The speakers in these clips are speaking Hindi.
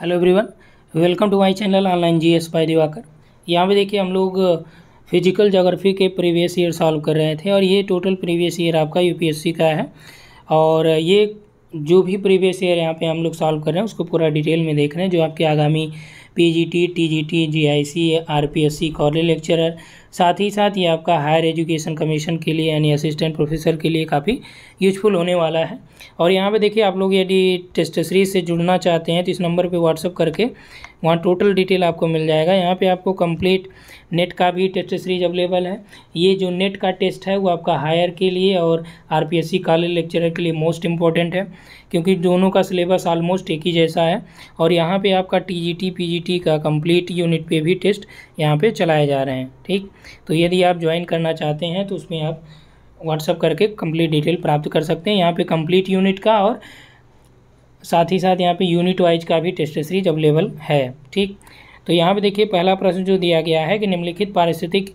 hello everyone welcome to my channel online GS by Diwakar यहाँ पे देखिए हम लोग फिजिकल uh, जोग्राफी के प्रीवियस ईयर सॉल्व कर रहे थे और ये टोटल प्रीवियस ईयर आपका यूपीएससी का है और uh, ये जो भी प्रीवियस ईयर यहाँ पे हम लोग सॉल्व कर रहे हैं उसको पूरा डिटेल में देख रहे हैं जो आपके आगामी PGT, TGT, GIC, RPSC college lecturer साथ ही साथ ये आपका हायर एजुकेशन कमीशन के लिए यानी असिस्टेंट प्रोफेसर के लिए काफ़ी यूजफुल होने वाला है और यहाँ पे देखिए आप लोग यदि सीरीज से जुड़ना चाहते हैं तो इस नंबर पे व्हाट्सअप करके वहाँ टोटल डिटेल आपको मिल जाएगा यहाँ पे आपको कंप्लीट नेट का भी टेस्ट सीरीज अवेलेबल है ये जो नेट का टेस्ट है वो आपका हायर के लिए और सी कॉलेज लेक्चरर के लिए मोस्ट इंपॉर्टेंट है क्योंकि दोनों का सिलेबस ऑलमोस्ट एक ही जैसा है और यहाँ पे आपका जी टी का कंप्लीट यूनिट पे भी टेस्ट यहाँ पे चलाए जा रहे हैं ठीक तो यदि आप ज्वाइन करना चाहते हैं तो उसमें आप व्हाट्सअप करके कम्प्लीट डिटेल प्राप्त कर सकते हैं यहाँ पर कम्प्लीट यूनिट का और साथ ही साथ यहाँ पे यूनिट वाइज का भी टेस्ट सीरीज अवेलेबल है ठीक तो यहाँ पे देखिए पहला प्रश्न जो दिया गया है कि निम्नलिखित पारिस्थितिक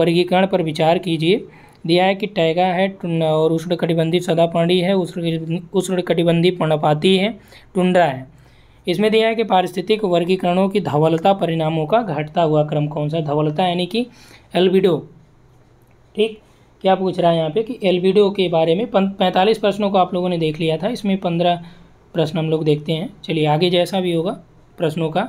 वर्गीकरण पर विचार कीजिए दिया है कि टैगा है और उष्णकटिबंधीय सदापर्णी है कटिबंधी पर्णपाती है टुंड्रा है इसमें दिया है कि पारिस्थितिक वर्गीकरणों की धवलता परिणामों का घटता हुआ क्रम कौन सा धवलता यानी कि एल्बिडो ठीक क्या पूछ रहा है यहाँ पे कि एल्बिडो के बारे में पैंतालीस प्रश्नों को आप लोगों ने देख लिया था इसमें पंद्रह प्रश्न हम लोग देखते हैं चलिए आगे जैसा भी होगा प्रश्नों का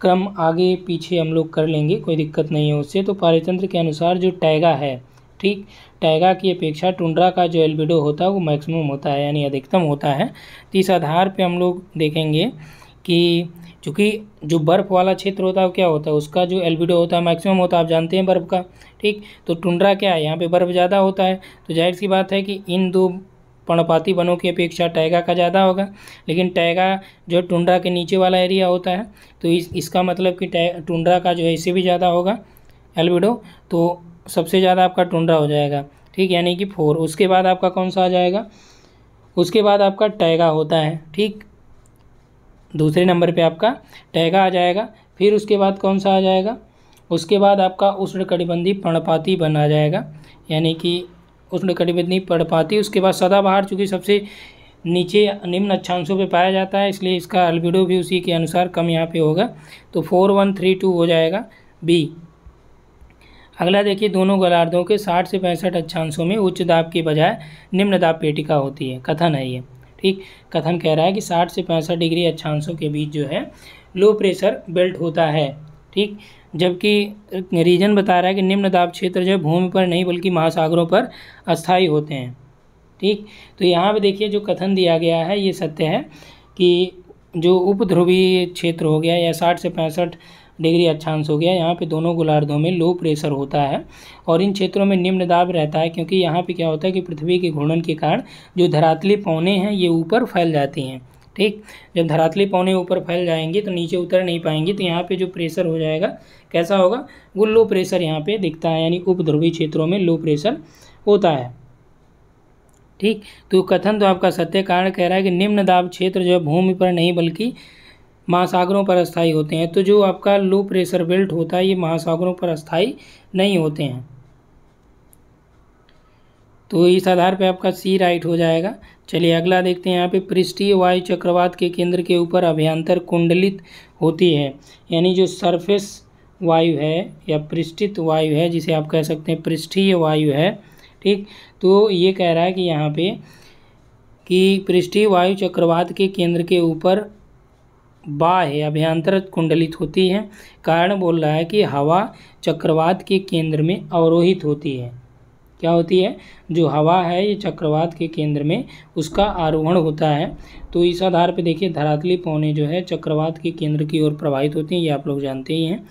क्रम आगे पीछे हम लोग कर लेंगे कोई दिक्कत नहीं है उससे तो पारितंत्र के अनुसार जो टैगा है ठीक टैगा की अपेक्षा टुंड्रा का जो एल्बिडो होता है वो मैक्सिमम होता है यानी अधिकतम होता है तो इस आधार पर हम लोग देखेंगे कि चूँकि जो बर्फ़ वाला क्षेत्र होता है वो क्या होता है उसका जो एल्बिडो होता है मैक्सिमम होता है आप जानते हैं बर्फ़ का ठीक तो टुंड्रा क्या है यहाँ पे बर्फ़ ज़्यादा होता है तो जाहिर सी बात है कि इन दो पर्णपाती वनों की अपेक्षा टैगा का ज़्यादा होगा लेकिन टैगा जो टुंड्रा के नीचे वाला एरिया होता है तो इस इसका मतलब कि टुंड्रा का जो है इससे भी ज़्यादा होगा एल्बिडो तो सबसे ज़्यादा आपका टुंड्रा हो जाएगा ठीक यानी कि फोर उसके बाद आपका कौन सा आ जाएगा उसके बाद आपका टैगा होता है ठीक दूसरे नंबर पे आपका टैगा आ जाएगा फिर उसके बाद कौन सा आ जाएगा उसके बाद आपका कटिबंधी पर्णपाती बन आ जाएगा यानी कि उष्णकटिबंध नहीं पड़ पाती उसके बाद सदाबहार चूँकि सबसे नीचे निम्न अक्षांशों पे पाया जाता है इसलिए इसका अल्बिडो भी उसी के अनुसार कम यहाँ पे होगा तो फोर वन थ्री टू हो जाएगा बी अगला देखिए दोनों गलार्धों के साठ से पैंसठ अक्षांशों में उच्च दाब के बजाय निम्न दाब पेटिका होती है कथन है ये ठीक कथन कह रहा है कि साठ से पैंसठ डिग्री अक्षांशों के बीच जो है लो प्रेशर बेल्ट होता है ठीक जबकि रीजन बता रहा है कि निम्न दाब क्षेत्र जो है भूमि पर नहीं बल्कि महासागरों पर अस्थायी होते हैं ठीक तो यहाँ पे देखिए जो कथन दिया गया है ये सत्य है कि जो उपध्रुवी क्षेत्र हो गया या साठ से पैंसठ डिग्री अच्छांश हो गया यहाँ पे दोनों गोलार्धों में लो प्रेशर होता है और इन क्षेत्रों में निम्न दाब रहता है क्योंकि यहाँ पे क्या होता है कि पृथ्वी के घूर्णन के कारण जो धरातली पौने हैं ये ऊपर फैल जाती हैं ठीक जब धरातली पौने ऊपर फैल जाएंगी तो नीचे उतर नहीं पाएंगी तो यहाँ पे जो प्रेशर हो जाएगा कैसा होगा वो लो प्रेशर यहाँ पे दिखता है यानी उपध्रुवीय क्षेत्रों में लो प्रेशर होता है ठीक तो कथन तो आपका सत्य कारण कह रहा है कि निम्न दाब क्षेत्र जो है भूमि पर नहीं बल्कि महासागरों पर स्थायी होते हैं तो जो आपका लो प्रेशर बेल्ट होता है ये महासागरों पर स्थायी नहीं होते हैं तो इस आधार पर आपका सी राइट हो जाएगा चलिए अगला देखते हैं यहाँ पे पृष्ठीय वायु चक्रवात के केंद्र के ऊपर अभ्यंतर कुंडलित होती है यानी जो सरफेस वायु है या पृष्ठित वायु है जिसे आप कह सकते हैं पृष्ठीय वायु है ठीक तो ये कह रहा है कि यहाँ पे कि पृष्ठीय वायु चक्रवात के केंद्र के ऊपर बाह्य अभ्यंतर कुंडलित होती है कारण बोल रहा है कि हवा चक्रवात के केंद्र में अवरोहित होती है क्या होती है जो हवा है ये चक्रवात के केंद्र में उसका आरोहण होता है तो इस आधार पर देखिए धरातली पौने जो है चक्रवात के केंद्र की ओर प्रभावित होती हैं ये आप लोग जानते ही हैं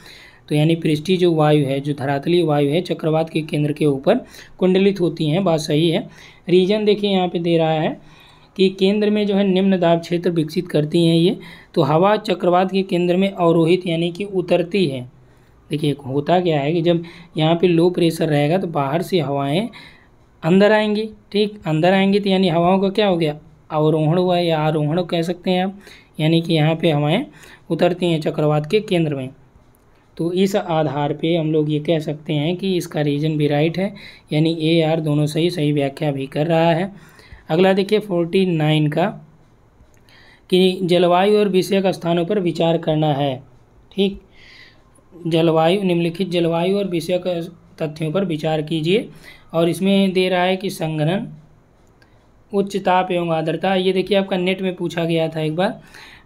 तो यानी पृष्ठी जो वायु है जो धरातली वायु है चक्रवात के केंद्र के ऊपर कुंडलित होती हैं बात सही है रीजन देखिए यहाँ पे दे रहा है कि केंद्र में जो है निम्न दाब क्षेत्र विकसित करती हैं ये तो हवा चक्रवात के केंद्र में अवरोहित यानी कि उतरती है देखिए होता क्या है कि जब यहाँ पे लो प्रेशर रहेगा तो बाहर से हवाएं अंदर आएंगी ठीक अंदर आएंगी तो यानी हवाओं का क्या हो गया अवरोहण हुआ या आरोहण कह सकते हैं आप यानी कि यहाँ पे हवाएं उतरती हैं चक्रवात के केंद्र में तो इस आधार पे हम लोग ये कह सकते हैं कि इसका रीजन भी राइट है यानी ए आर दोनों सही सही व्याख्या भी कर रहा है अगला देखिए फोर्टी नाइन का कि जलवायु और विषयक स्थानों पर विचार करना है ठीक जलवायु निम्नलिखित जलवायु और विषय तथ्यों पर विचार कीजिए और इसमें दे रहा है कि संग्रहण उच्च ताप एवं आर्द्रता ये देखिए आपका नेट में पूछा गया था एक बार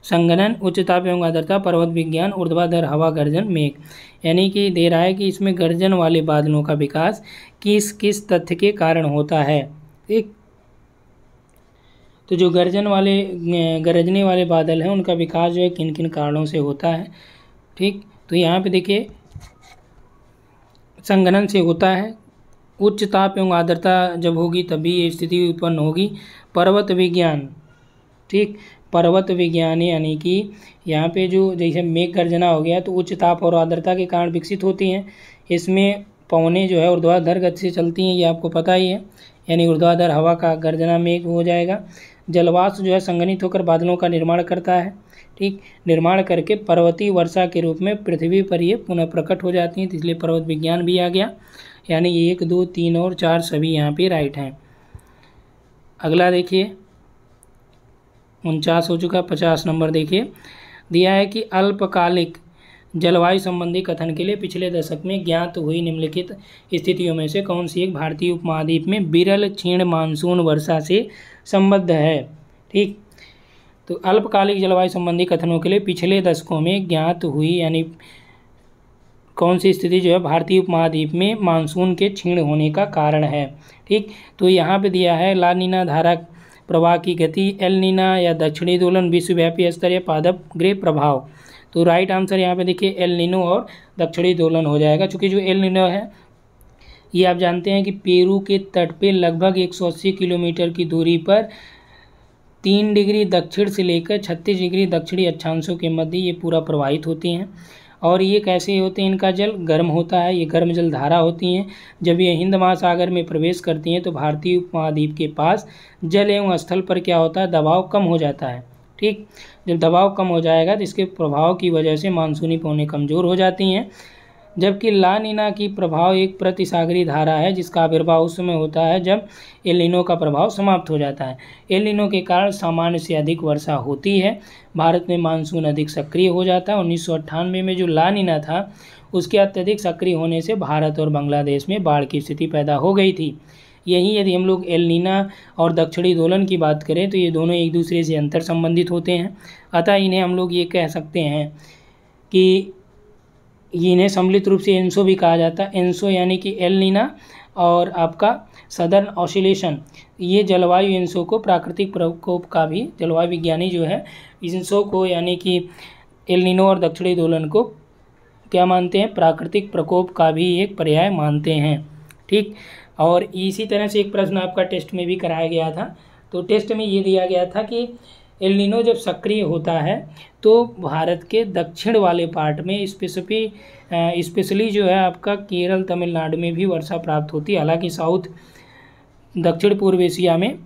संगणन उच्च ताप एवं आर्द्रता पर्वत विज्ञान ऊर्ध्वाधर हवा गर्जन मेघ यानी कि दे रहा है कि इसमें गर्जन वाले बादलों का विकास किस किस तथ्य के कारण होता है एक तो जो गर्जन वाले गरजने वाले बादल हैं उनका विकास जो है किन किन कारणों से होता है ठीक तो यहाँ पे देखिए संगणन से होता है उच्च ताप एवं आर्द्रता जब होगी तभी ये स्थिति उत्पन्न होगी पर्वत विज्ञान ठीक पर्वत विज्ञान यानी कि यहाँ पे जो जैसे मेघ गर्जना हो गया तो उच्च ताप और आर्द्रता के कारण विकसित होती हैं इसमें पवने जो है ऊर्ध्वाधर गति से चलती हैं ये आपको पता ही है यानी ऊर्ध्वाधर हवा का गर्जना मेघ हो जाएगा जलवाष्प जो है संगणित होकर बादलों का निर्माण करता है ठीक निर्माण करके पर्वतीय वर्षा के रूप में पृथ्वी पर ये पुनः प्रकट हो जाती हैं इसलिए पर्वत विज्ञान भी आ गया यानी एक दो तीन और चार सभी यहाँ पे राइट हैं अगला देखिए उनचास हो चुका पचास नंबर देखिए दिया है कि अल्पकालिक जलवायु संबंधी कथन के लिए पिछले दशक में ज्ञात हुई निम्नलिखित स्थितियों में से कौन सी एक भारतीय उपमहाद्वीप में विरल क्षीण मानसून वर्षा से संबद्ध है ठीक तो अल्पकालिक जलवायु संबंधी कथनों के लिए पिछले दशकों में ज्ञात हुई यानी कौन सी स्थिति जो है भारतीय उपमहाद्वीप में मानसून के छीण होने का कारण है ठीक तो यहाँ पे दिया है लानीना धारा प्रवाह की गति एलनीना या दक्षिणी दोलन विश्वव्यापी स्तर या पादप ग्रह प्रभाव तो राइट आंसर यहाँ पे देखिए एल नीनो और दक्षिणी दोलन हो जाएगा चूँकि जो एल नीनो है ये आप जानते हैं कि पेरू के तट पर लगभग एक किलोमीटर की दूरी पर तीन डिग्री दक्षिण से लेकर छत्तीस डिग्री दक्षिणी अक्षांशों के मध्य ये पूरा प्रवाहित होती हैं और ये कैसे होते हैं इनका जल गर्म होता है ये गर्म जल धारा होती हैं जब ये हिंद महासागर में प्रवेश करती हैं तो भारतीय उपमहाद्वीप के पास जल एवं स्थल पर क्या होता है दबाव कम हो जाता है ठीक जब दबाव कम हो जाएगा तो इसके प्रभाव की वजह से मानसूनी पौने कमज़ोर हो जाती हैं जबकि लानिना की प्रभाव एक प्रतिसागरी धारा है जिसका आविर्भाव उस समय होता है जब एलिनो का प्रभाव समाप्त हो जाता है एलिनो के कारण सामान्य से अधिक वर्षा होती है भारत में मानसून अधिक सक्रिय हो जाता है उन्नीस में जो लानिना था उसके अत्यधिक सक्रिय होने से भारत और बांग्लादेश में बाढ़ की स्थिति पैदा हो गई थी यही यदि हम लोग एलनीना और दक्षिणी दोलन की बात करें तो ये दोनों एक दूसरे से अंतर संबंधित होते हैं अतः इन्हें हम लोग ये कह सकते हैं कि इन्हें सम्मिलित रूप से एनसो भी कहा जाता है एनसो यानी कि एल नीना और आपका सदर्न ऑसिलेशन ये जलवायु एनसो को प्राकृतिक प्रकोप का भी जलवायु विज्ञानी जो है इंसो को यानी कि एल नीनो और दक्षिणी दोलन को क्या मानते हैं प्राकृतिक प्रकोप का भी एक पर्याय मानते हैं ठीक और इसी तरह से एक प्रश्न आपका टेस्ट में भी कराया गया था तो टेस्ट में ये दिया गया था कि एलिनो जब सक्रिय होता है तो भारत के दक्षिण वाले पार्ट में स्पेसिफी स्पेशली जो है आपका केरल तमिलनाडु में भी वर्षा प्राप्त होती है हालांकि साउथ दक्षिण पूर्व एशिया में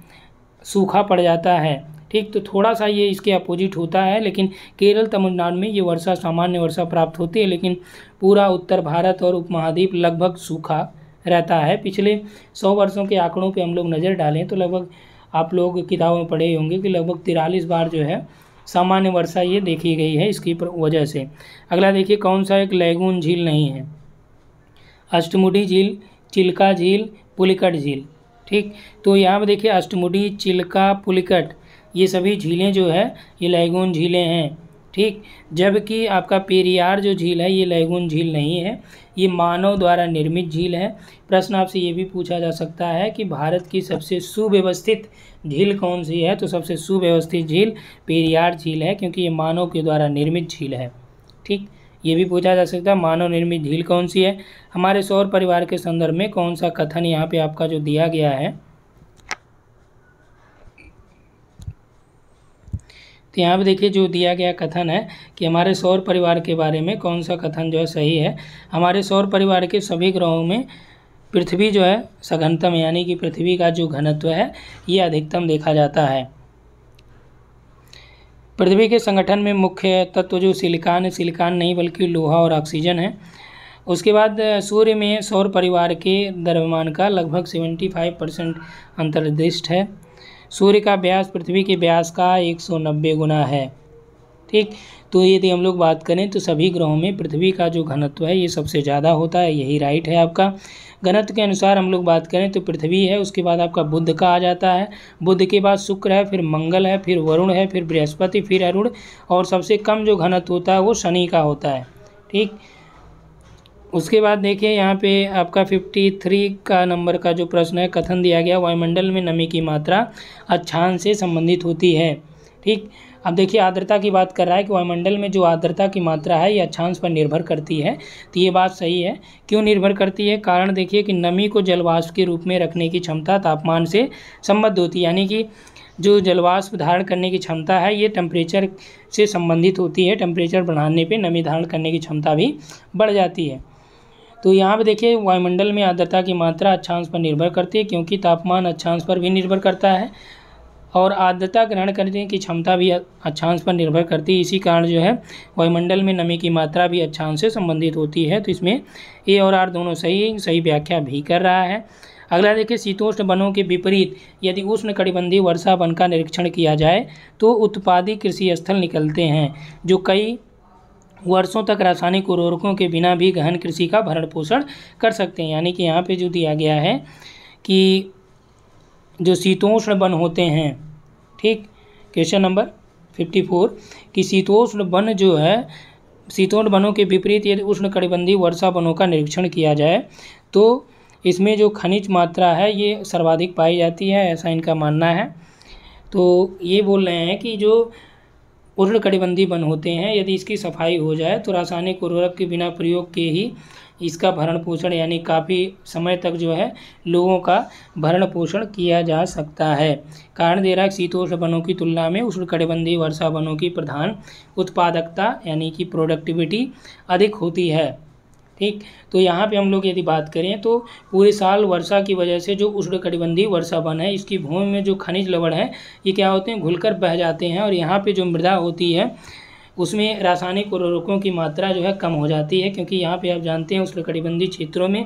सूखा पड़ जाता है ठीक तो थोड़ा सा ये इसके अपोजिट होता है लेकिन केरल तमिलनाडु में ये वर्षा सामान्य वर्षा प्राप्त होती है लेकिन पूरा उत्तर भारत और उपमहाद्वीप लगभग सूखा रहता है पिछले सौ वर्षों के आंकड़ों पे हम लोग नज़र डालें तो लगभग आप लोग किताबों में पढ़े होंगे कि लगभग तिरालीस बार जो है सामान्य वर्षा ये देखी गई है इसकी वजह से अगला देखिए कौन सा एक लैगून झील नहीं है अष्टमुडी झील चिल्का झील पुलिकट झील ठीक तो यहाँ पर देखिए अष्टमुडी चिल्का पुलिकट ये सभी झीलें जो है ये लैगून झीलें हैं ठीक जबकि आपका पेरियार जो झील है ये लैगून झील नहीं है ये मानव द्वारा निर्मित झील है प्रश्न आपसे ये भी पूछा जा सकता है कि भारत की सबसे सुव्यवस्थित झील कौन सी है तो सबसे सुव्यवस्थित झील पेरियार झील है क्योंकि ये मानव के द्वारा निर्मित झील है ठीक ये भी पूछा जा सकता है मानव निर्मित झील कौन सी है हमारे सौर परिवार के संदर्भ में कौन सा कथन यहाँ पर आपका जो दिया गया है तो यहाँ पर देखिए जो दिया गया कथन है कि हमारे सौर परिवार के बारे में कौन सा कथन जो है सही है हमारे सौर परिवार के सभी ग्रहों में पृथ्वी जो है सघनतम यानी कि पृथ्वी का जो घनत्व है ये अधिकतम देखा जाता है पृथ्वी के संगठन में मुख्य तत्व जो सिलिकान है सिलिकान नहीं बल्कि लोहा और ऑक्सीजन है उसके बाद सूर्य में सौर परिवार के द्रव्यमान का लगभग 75 परसेंट अंतर्दिष्ट है सूर्य का ब्यास पृथ्वी के ब्यास का एक सौ नब्बे गुना है ठीक तो यदि हम लोग बात करें तो सभी ग्रहों में पृथ्वी का जो घनत्व है ये सबसे ज़्यादा होता है यही राइट है आपका घनत्व के अनुसार हम लोग बात करें तो पृथ्वी है उसके बाद आपका बुद्ध का आ जाता है बुद्ध के बाद शुक्र है फिर मंगल है फिर वरुण है फिर बृहस्पति फिर अरुण और सबसे कम जो घनत्व होता है वो शनि का होता है ठीक उसके बाद देखिए यहाँ पे आपका 53 का नंबर का जो प्रश्न है कथन दिया गया वायुमंडल में नमी की मात्रा अच्छान से संबंधित होती है ठीक अब देखिए आर्द्रता की बात कर रहा है कि वायुमंडल में जो आर्द्रता की मात्रा है ये अच्छांश पर निर्भर करती है तो ये बात सही है क्यों निर्भर करती है कारण देखिए कि नमी को जलवाष्प के रूप में रखने की क्षमता तापमान से संबद्ध होती है यानी कि जो जलवाष्प धारण करने की क्षमता है ये टेम्परेचर से संबंधित होती है टेम्परेचर बढ़ाने पर नमी धारण करने की क्षमता भी बढ़ जाती है तो यहाँ पे देखिए वायुमंडल में आर्द्रता की मात्रा अच्छांश पर निर्भर करती है क्योंकि तापमान अच्छांश पर भी निर्भर करता है और आर्द्रता ग्रहण करने की क्षमता भी अच्छांश पर निर्भर करती है इसी कारण जो है वायुमंडल में नमी की मात्रा भी अच्छांश से संबंधित होती है तो इसमें ए और आर दोनों सही सही व्याख्या भी कर रहा है अगला देखिए शीतोष्ण वनों के विपरीत यदि उष्ण कटिबंधी वर्षा वन का निरीक्षण किया जाए तो उत्पादी कृषि स्थल निकलते हैं जो कई वर्षों तक रासायनिक उर्वरकों के बिना भी गहन कृषि का भरण पोषण कर सकते हैं यानी कि यहाँ पे जो दिया गया है कि जो शीतोष्ण वन होते हैं ठीक क्वेश्चन नंबर फिफ्टी फोर कि शीतोष्ण वन जो है शीतोष्ण वनों के विपरीत यदि उष्ण कटिबंधी वर्षा वनों का निरीक्षण किया जाए तो इसमें जो खनिज मात्रा है ये सर्वाधिक पाई जाती है ऐसा इनका मानना है तो ये बोल रहे हैं कि जो उर्णकटिबंधी बन होते हैं यदि इसकी सफाई हो जाए तो रासायनिक उर्वरक के बिना प्रयोग के ही इसका भरण पोषण यानी काफ़ी समय तक जो है लोगों का भरण पोषण किया जा सकता है कारण दे रहा है शीतोष्ण वनों की तुलना में उष्णकटिबंधी वर्षा वनों की प्रधान उत्पादकता यानी कि प्रोडक्टिविटी अधिक होती है ठीक तो यहाँ पे हम लोग यदि बात करें तो पूरे साल वर्षा की वजह से जो उष्णकटिबंधीय वर्षा वन है इसकी भूमि में जो खनिज लवण है ये क्या होते हैं घुलकर बह जाते हैं और यहाँ पे जो मृदा होती है उसमें रासायनिक उर्वरकों की मात्रा जो है कम हो जाती है क्योंकि यहाँ पे आप जानते हैं उष्णकटिबंधीय क्षेत्रों में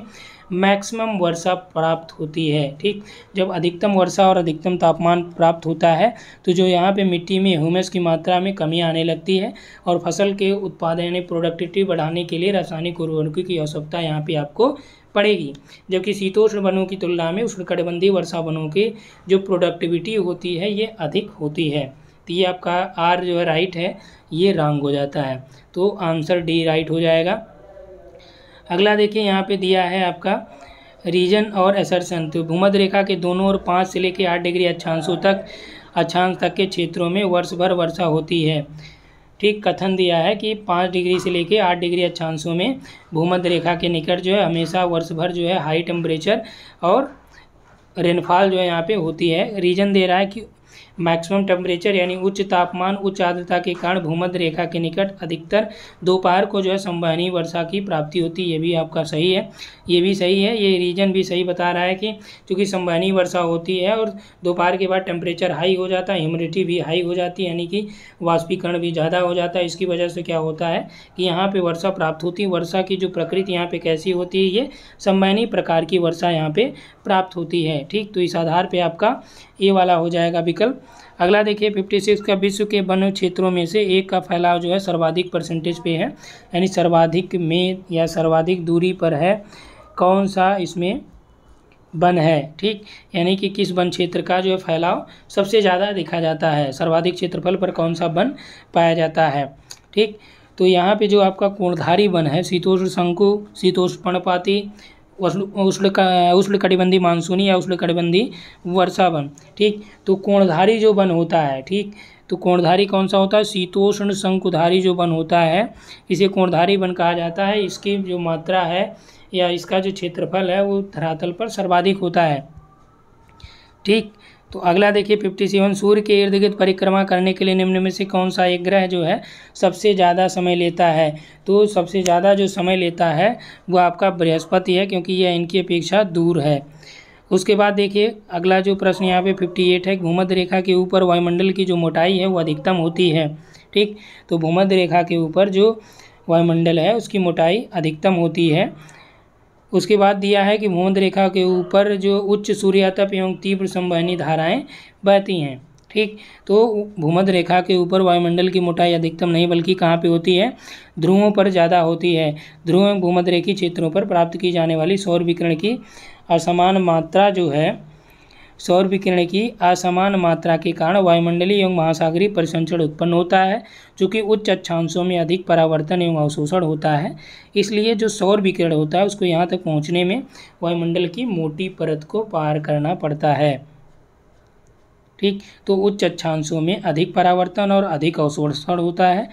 मैक्सिमम वर्षा प्राप्त होती है ठीक जब अधिकतम वर्षा और अधिकतम तापमान प्राप्त होता है तो जो यहाँ पे मिट्टी में ह्यूमस की मात्रा में कमी आने लगती है और फसल के उत्पादन यानी प्रोडक्टिविटी बढ़ाने के लिए रासायनिक उर्वरकों की आवश्यकता यहाँ पर आपको पड़ेगी जबकि शीतोष्ण वनों की तुलना में उष्णकटबंधी वर्षा वनों की जो प्रोडक्टिविटी होती है ये अधिक होती है तो ये आपका आर जो है राइट है ये रॉन्ग हो जाता है तो आंसर डी राइट हो जाएगा अगला देखिए यहाँ पे दिया है आपका रीजन और एसरसन तो भूमध रेखा के दोनों ओर पाँच से लेकर आठ डिग्री अच्छांशों तक अच्छांश तक के क्षेत्रों में वर्ष भर वर्षा होती है ठीक कथन दिया है कि पाँच डिग्री से लेकर आठ डिग्री अच्छांशों में भूमध रेखा के निकट जो है हमेशा वर्ष भर जो है हाई टेम्परेचर और रेनफॉल जो है यहाँ पे होती है रीजन दे रहा है कि मैक्सिमम टेम्परेचर यानी उच्च तापमान उच्च आर्द्रता के कारण भूमध्य रेखा के निकट अधिकतर दोपहर को जो है संवहनी वर्षा की प्राप्ति होती है ये भी आपका सही है ये भी सही है ये रीजन भी सही बता रहा है कि चूँकि संवहनी वर्षा होती है और दोपहर के बाद टेम्परेचर हाई हो जाता है ह्यूमिडिटी भी हाई हो जाती है यानी कि वाष्पीकरण भी ज़्यादा हो जाता है इसकी वजह से क्या होता है कि यहाँ पर वर्षा प्राप्त होती है वर्षा की जो प्रकृति यहाँ पर कैसी होती है ये संवहनी प्रकार की वर्षा यहाँ पर प्राप्त होती है ठीक तो इस आधार पर आपका ये वाला हो जाएगा विकल्प विकल्प अगला देखिए फिफ्टी सिक्स का विश्व के वन क्षेत्रों में से एक का फैलाव जो है सर्वाधिक परसेंटेज पे है यानी सर्वाधिक में या सर्वाधिक दूरी पर है कौन सा इसमें वन है ठीक यानी कि किस वन क्षेत्र का जो है फैलाव सबसे ज़्यादा देखा जाता है सर्वाधिक क्षेत्रफल पर कौन सा वन पाया जाता है ठीक तो यहाँ पे जो आपका कोणधारी वन है शीतोष्ण शंकु शीतोष्ण पर्णपाती उष्ण उष्ण कटिबंधी मानसूनी या उष्ण कटिबंधी वर्षा वन ठीक तो कोणधारी जो वन होता है ठीक तो कोणधारी कौन सा होता है शीतोष्ण शंकुधारी जो वन होता है इसे कोणधारी वन कहा जाता है इसकी जो मात्रा है या इसका जो क्षेत्रफल है वो धरातल पर सर्वाधिक होता है ठीक तो अगला देखिए फिफ्टी सेवन सूर्य के इर्द गिर्द परिक्रमा करने के लिए निम्न में से कौन सा एक ग्रह जो है सबसे ज़्यादा समय लेता है तो सबसे ज़्यादा जो समय लेता है वो आपका बृहस्पति है क्योंकि यह इनकी अपेक्षा दूर है उसके बाद देखिए अगला जो प्रश्न यहाँ पे फिफ्टी एट है भूमध्य रेखा के ऊपर वायुमंडल की जो मोटाई है वो अधिकतम होती है ठीक तो भूमध्य रेखा के ऊपर जो वायुमंडल है उसकी मोटाई अधिकतम होती है उसके बाद दिया है कि भूमध रेखा के ऊपर जो उच्च सूर्यातप एवं तीव्र संवहनी धाराएं बहती हैं ठीक तो भूमध रेखा के ऊपर वायुमंडल की मोटाई अधिकतम नहीं बल्कि कहाँ पे होती है ध्रुवों पर ज़्यादा होती है ध्रुव एवं भूमध रेखी क्षेत्रों पर प्राप्त की जाने वाली सौर विकिरण की असमान मात्रा जो है सौर विकिरण की असमान मात्रा के कारण वायुमंडलीय एवं महासागरीय परिसंचरण उत्पन्न होता है जो कि उच्च अक्षांशों में अधिक परावर्तन एवं अवशोषण होता है इसलिए जो सौर विकिरण होता है उसको यहाँ तक पहुँचने में वायुमंडल की मोटी परत को पार करना पड़ता है ठीक तो उच्च अक्षांशों में अधिक परावर्तन और अधिक अवशोषण होता है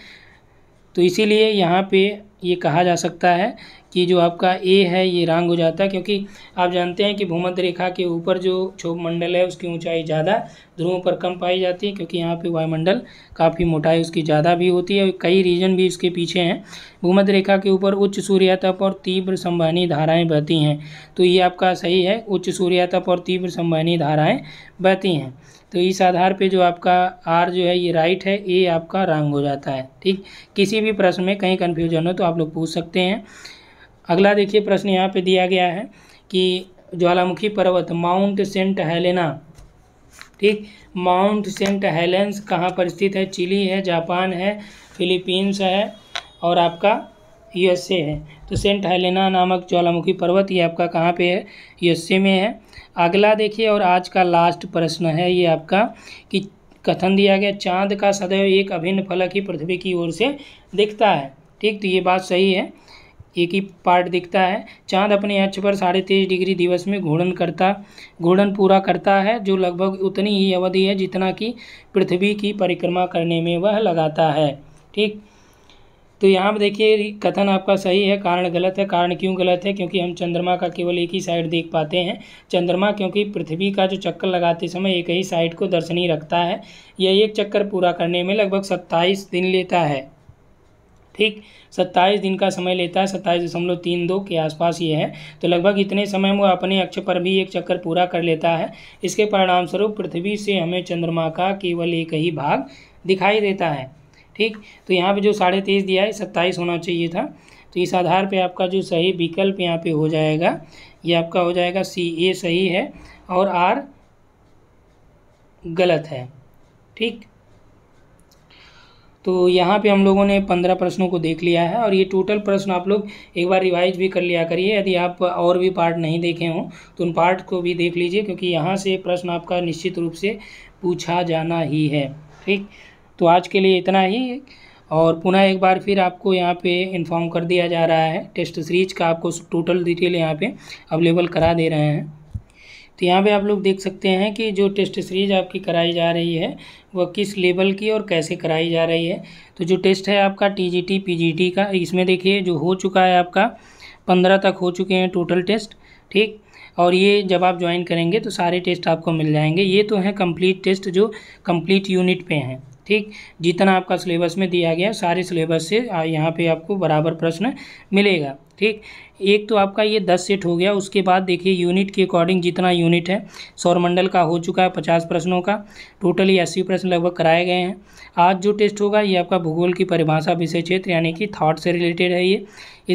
तो इसीलिए यहाँ पे ये कहा जा सकता है कि जो आपका ए है ये रांग हो जाता है क्योंकि आप जानते हैं कि भूमध्य रेखा के ऊपर जो क्षोभ मंडल है उसकी ऊंचाई ज़्यादा ध्रुवों पर कम पाई जाती है क्योंकि यहाँ पे वायुमंडल काफ़ी मोटाई उसकी ज़्यादा भी होती है कई रीजन भी इसके पीछे हैं भूमध्य रेखा के ऊपर उच्च सूर्यातप और तीव्र संवहनी धाराएँ बहती हैं तो ये आपका सही है उच्च सूर्यातप और तीव्र संवहनी धाराएँ बहती हैं तो इस आधार पे जो आपका आर जो है ये राइट है ए आपका रॉन्ग हो जाता है ठीक किसी भी प्रश्न में कहीं कन्फ्यूजन हो तो आप लोग पूछ सकते हैं अगला देखिए प्रश्न यहाँ पर दिया गया है कि ज्वालामुखी पर्वत माउंट सेंट हेलेना ठीक माउंट सेंट हेलेंस कहाँ पर स्थित है चिली है जापान है फिलीपींस है और आपका यूएसए है तो सेंट हेलेना नामक ज्वालामुखी पर्वत ये आपका कहाँ पे है यूएसए में है अगला देखिए और आज का लास्ट प्रश्न है ये आपका कि कथन दिया गया चांद का सदैव एक अभिन्न फलक ही पृथ्वी की ओर से दिखता है ठीक तो ये बात सही है एक ही पार्ट दिखता है चांद अपने अक्ष पर साढ़े तेईस डिग्री दिवस में घूर्णन करता घूर्णन पूरा करता है जो लगभग उतनी ही अवधि है जितना कि पृथ्वी की परिक्रमा करने में वह लगाता है ठीक तो यहाँ पर देखिए कथन आपका सही है कारण गलत है कारण क्यों गलत है क्योंकि हम चंद्रमा का केवल एक ही साइड देख पाते हैं चंद्रमा क्योंकि पृथ्वी का जो चक्कर लगाते समय एक ही साइड को दर्शनीय रखता है यह एक चक्कर पूरा करने में लगभग सत्ताईस दिन लेता है ठीक सत्ताईस दिन का समय लेता है सत्ताईस दशमलव तीन दो के आसपास ये है तो लगभग इतने समय में अपने अक्ष पर भी एक चक्कर पूरा कर लेता है इसके परिणामस्वरूप पृथ्वी से हमें चंद्रमा का केवल एक ही भाग दिखाई देता है ठीक तो यहाँ पे जो साढ़े तेईस दिया है सत्ताईस होना चाहिए था तो इस आधार पे आपका जो सही विकल्प यहाँ पे हो जाएगा ये आपका हो जाएगा सी ए सही है और आर गलत है ठीक तो यहाँ पे हम लोगों ने पंद्रह प्रश्नों को देख लिया है और ये टोटल प्रश्न आप लोग एक बार रिवाइज भी कर लिया करिए यदि आप और भी पार्ट नहीं देखे हों तो उन पार्ट को भी देख लीजिए क्योंकि यहाँ से प्रश्न आपका निश्चित रूप से पूछा जाना ही है ठीक तो आज के लिए इतना ही और पुनः एक बार फिर आपको यहाँ पे इन्फॉर्म कर दिया जा रहा है टेस्ट सीरीज का आपको टोटल डिटेल यहाँ पे अवेलेबल करा दे रहे हैं तो यहाँ पे आप लोग देख सकते हैं कि जो टेस्ट सीरीज आपकी कराई जा रही है वह किस लेवल की और कैसे कराई जा रही है तो जो टेस्ट है आपका जी टी का इसमें देखिए जो हो चुका है आपका पंद्रह तक हो चुके हैं टोटल टेस्ट ठीक और ये जब आप ज्वाइन करेंगे तो सारे टेस्ट आपको मिल जाएंगे ये तो हैं कंप्लीट टेस्ट जो कंप्लीट यूनिट पे हैं ठीक जितना आपका सिलेबस में दिया गया सारे सिलेबस से यहाँ पे आपको बराबर प्रश्न मिलेगा ठीक एक तो आपका ये दस सेट हो गया उसके बाद देखिए यूनिट के अकॉर्डिंग जितना यूनिट है सौरमंडल का हो चुका है पचास प्रश्नों का टोटली अस्सी प्रश्न लगभग कराए गए हैं आज जो टेस्ट होगा ये आपका भूगोल की परिभाषा विषय क्षेत्र यानी कि थाट से रिलेटेड है ये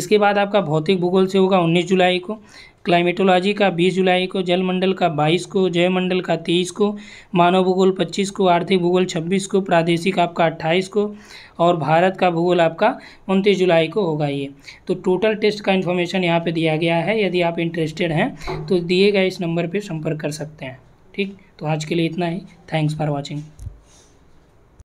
इसके बाद आपका भौतिक भूगोल से होगा उन्नीस जुलाई को क्लाइमेटोलॉजी का 20 जुलाई को जलमंडल का 22 को जयमंडल का 23 को मानव भूगोल 25 को आर्थिक भूगोल 26 को प्रादेशिक आपका 28 को और भारत का भूगोल आपका उनतीस जुलाई को होगा ये तो टोटल टेस्ट का इन्फॉर्मेशन यहाँ पे दिया गया है यदि आप इंटरेस्टेड हैं तो दिए गए इस नंबर पर संपर्क कर सकते हैं ठीक तो आज के लिए इतना ही थैंक्स फॉर वॉचिंग